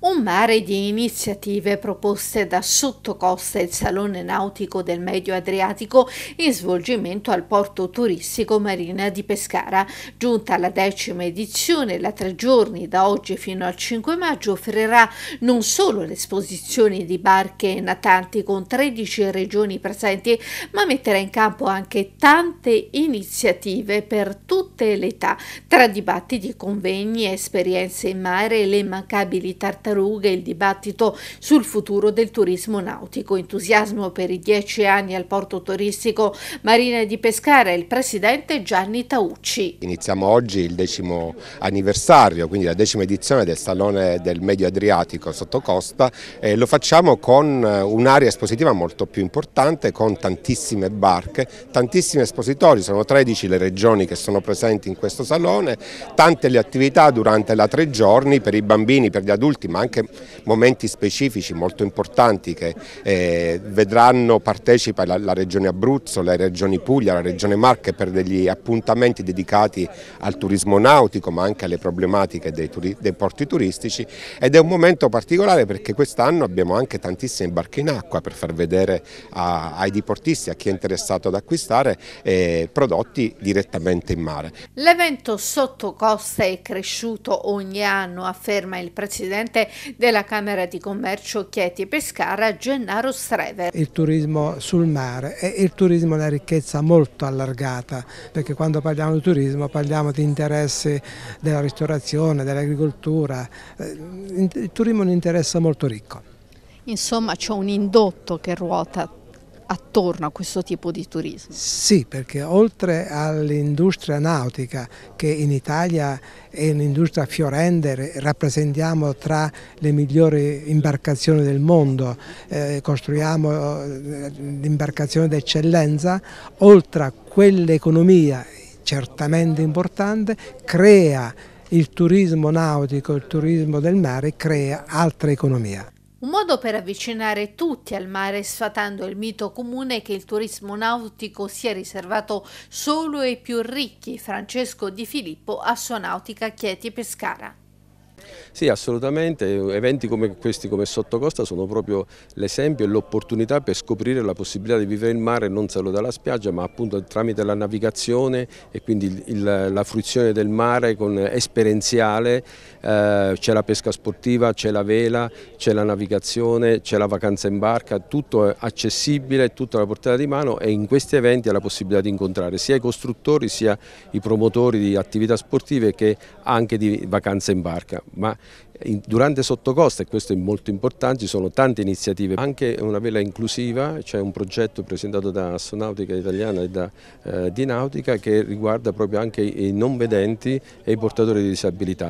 Un mare di iniziative proposte da Sottocosta, il Salone Nautico del Medio Adriatico, in svolgimento al porto turistico Marina di Pescara. Giunta alla decima edizione, la tre giorni da oggi fino al 5 maggio offrirà non solo l'esposizione di barche e natanti con 13 regioni presenti, ma metterà in campo anche tante iniziative per tutti tutte le età, tra dibattiti, convegni, esperienze in mare, le immancabili tartarughe, il dibattito sul futuro del turismo nautico, entusiasmo per i dieci anni al porto turistico Marina di Pescara, il presidente Gianni Taucci. Iniziamo oggi il decimo anniversario, quindi la decima edizione del Salone del Medio Adriatico sotto costa e lo facciamo con eh, un'area espositiva molto più importante, con tantissime barche, tantissimi espositori, sono 13 le regioni che sono presenti presenti in questo salone, tante le attività durante la tre giorni per i bambini, per gli adulti, ma anche momenti specifici molto importanti che eh, vedranno partecipa la, la Regione Abruzzo, le regioni Puglia, la Regione Marche per degli appuntamenti dedicati al turismo nautico ma anche alle problematiche dei, turi, dei porti turistici ed è un momento particolare perché quest'anno abbiamo anche tantissime barche in acqua per far vedere a, ai diportisti, a chi è interessato ad acquistare eh, prodotti direttamente in mare. L'evento sotto costa è cresciuto ogni anno, afferma il presidente della Camera di Commercio Chieti Pescara, Gennaro Strever. Il turismo sul mare e il turismo è una ricchezza molto allargata, perché quando parliamo di turismo parliamo di interessi della ristorazione, dell'agricoltura, eh, il turismo è un interesse molto ricco. Insomma c'è un indotto che ruota attorno a questo tipo di turismo. Sì, perché oltre all'industria nautica, che in Italia è un'industria fiorente, rappresentiamo tra le migliori imbarcazioni del mondo, eh, costruiamo eh, l'imbarcazione d'eccellenza, oltre a quell'economia certamente importante, crea il turismo nautico, il turismo del mare, crea altra economia. Un modo per avvicinare tutti al mare sfatando il mito comune che il turismo nautico sia riservato solo ai più ricchi, Francesco Di Filippo, Assonautica Chieti Pescara. Sì, assolutamente. Eventi come questi, come Sottocosta, sono proprio l'esempio e l'opportunità per scoprire la possibilità di vivere il mare non solo dalla spiaggia, ma appunto tramite la navigazione e quindi il, la fruizione del mare con esperienziale. Eh, c'è la pesca sportiva, c'è la vela, c'è la navigazione, c'è la vacanza in barca, tutto è accessibile, tutto alla portata di mano e in questi eventi è la possibilità di incontrare sia i costruttori sia i promotori di attività sportive che anche di vacanza in barca ma durante sottocosta, e questo è molto importante, ci sono tante iniziative, anche una vela inclusiva, c'è cioè un progetto presentato da Astronautica Italiana e da eh, Dinautica che riguarda proprio anche i non vedenti e i portatori di disabilità.